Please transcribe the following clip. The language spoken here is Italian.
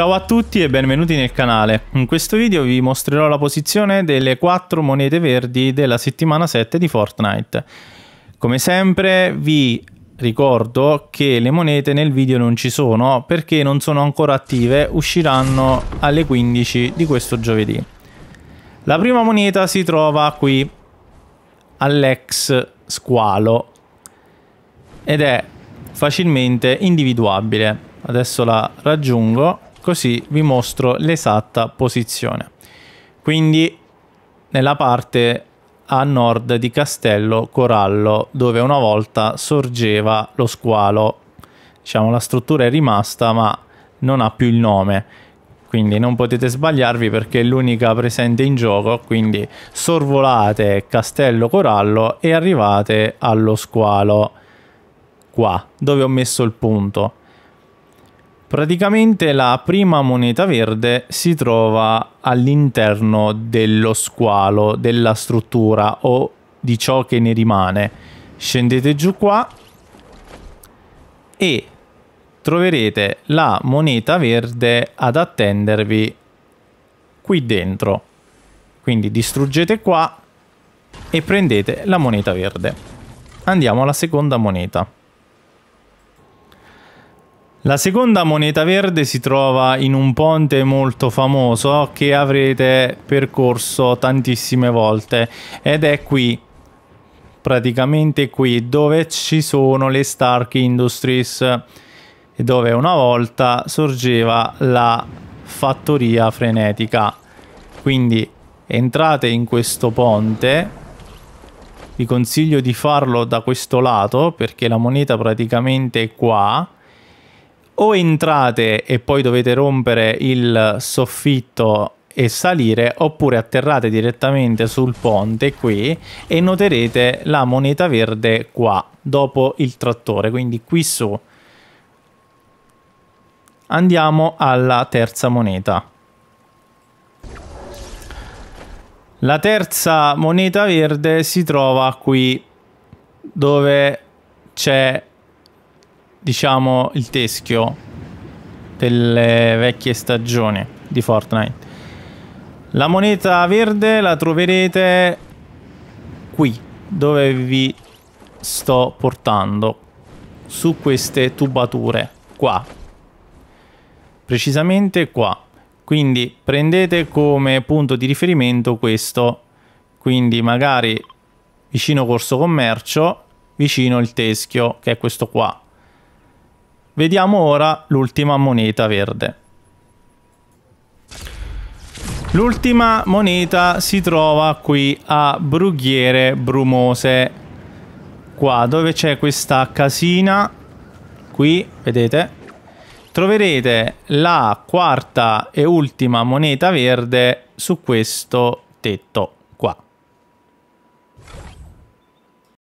Ciao a tutti e benvenuti nel canale. In questo video vi mostrerò la posizione delle 4 monete verdi della settimana 7 di Fortnite. Come sempre vi ricordo che le monete nel video non ci sono perché non sono ancora attive, usciranno alle 15 di questo giovedì. La prima moneta si trova qui all'ex squalo ed è facilmente individuabile. Adesso la raggiungo così vi mostro l'esatta posizione. Quindi nella parte a nord di Castello Corallo dove una volta sorgeva lo squalo. Diciamo la struttura è rimasta ma non ha più il nome. Quindi non potete sbagliarvi perché è l'unica presente in gioco, quindi sorvolate Castello Corallo e arrivate allo squalo qua, dove ho messo il punto. Praticamente la prima moneta verde si trova all'interno dello squalo, della struttura o di ciò che ne rimane. Scendete giù qua e troverete la moneta verde ad attendervi qui dentro. Quindi distruggete qua e prendete la moneta verde. Andiamo alla seconda moneta. La seconda moneta verde si trova in un ponte molto famoso che avrete percorso tantissime volte ed è qui, praticamente qui, dove ci sono le Stark Industries e dove una volta sorgeva la fattoria frenetica. Quindi entrate in questo ponte, vi consiglio di farlo da questo lato perché la moneta praticamente è qua o entrate e poi dovete rompere il soffitto e salire oppure atterrate direttamente sul ponte qui e noterete la moneta verde qua dopo il trattore quindi qui su andiamo alla terza moneta la terza moneta verde si trova qui dove c'è diciamo, il teschio delle vecchie stagioni di Fortnite. La moneta verde la troverete qui, dove vi sto portando, su queste tubature, qua. Precisamente qua. Quindi prendete come punto di riferimento questo, quindi magari vicino Corso Commercio, vicino il teschio, che è questo qua. Vediamo ora l'ultima moneta verde. L'ultima moneta si trova qui a Brughiere Brumose, qua dove c'è questa casina, qui vedete, troverete la quarta e ultima moneta verde su questo tetto.